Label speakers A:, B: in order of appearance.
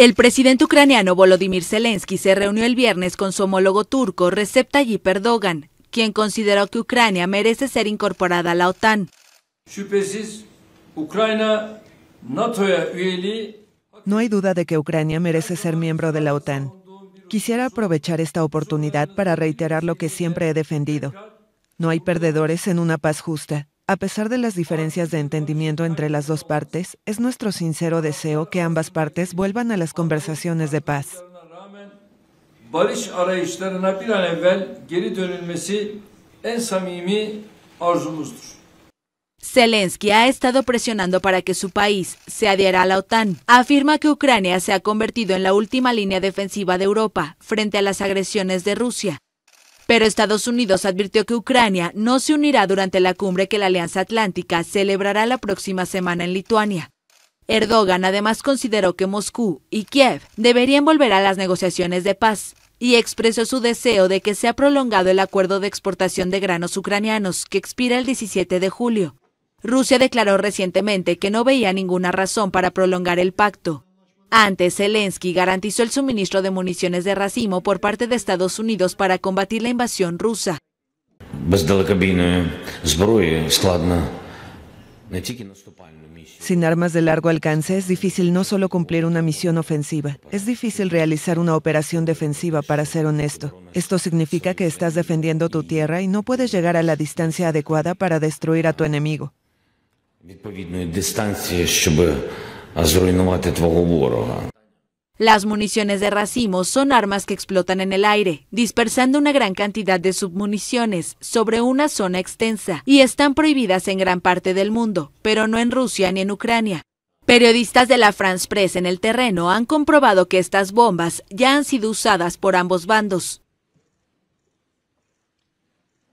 A: El presidente ucraniano Volodymyr Zelensky se reunió el viernes con su homólogo turco Recep Tayyip Erdogan, quien consideró que Ucrania merece ser incorporada a la OTAN.
B: No hay duda de que Ucrania merece ser miembro de la OTAN. Quisiera aprovechar esta oportunidad para reiterar lo que siempre he defendido. No hay perdedores en una paz justa. A pesar de las diferencias de entendimiento entre las dos partes, es nuestro sincero deseo que ambas partes vuelvan a las conversaciones de paz.
A: Zelensky ha estado presionando para que su país se adhiera a la OTAN. Afirma que Ucrania se ha convertido en la última línea defensiva de Europa frente a las agresiones de Rusia pero Estados Unidos advirtió que Ucrania no se unirá durante la cumbre que la Alianza Atlántica celebrará la próxima semana en Lituania. Erdogan además consideró que Moscú y Kiev deberían volver a las negociaciones de paz y expresó su deseo de que sea prolongado el acuerdo de exportación de granos ucranianos que expira el 17 de julio. Rusia declaró recientemente que no veía ninguna razón para prolongar el pacto, antes, Zelensky garantizó el suministro de municiones de racimo por parte de Estados Unidos para combatir la invasión rusa.
B: Sin armas de largo alcance es difícil no solo cumplir una misión ofensiva, es difícil realizar una operación defensiva para ser honesto. Esto significa que estás defendiendo tu tierra y no puedes llegar a la distancia adecuada para destruir a tu enemigo.
A: Las municiones de racimo son armas que explotan en el aire, dispersando una gran cantidad de submuniciones sobre una zona extensa y están prohibidas en gran parte del mundo, pero no en Rusia ni en Ucrania. Periodistas de la France Press en el terreno han comprobado que estas bombas ya han sido usadas por ambos bandos.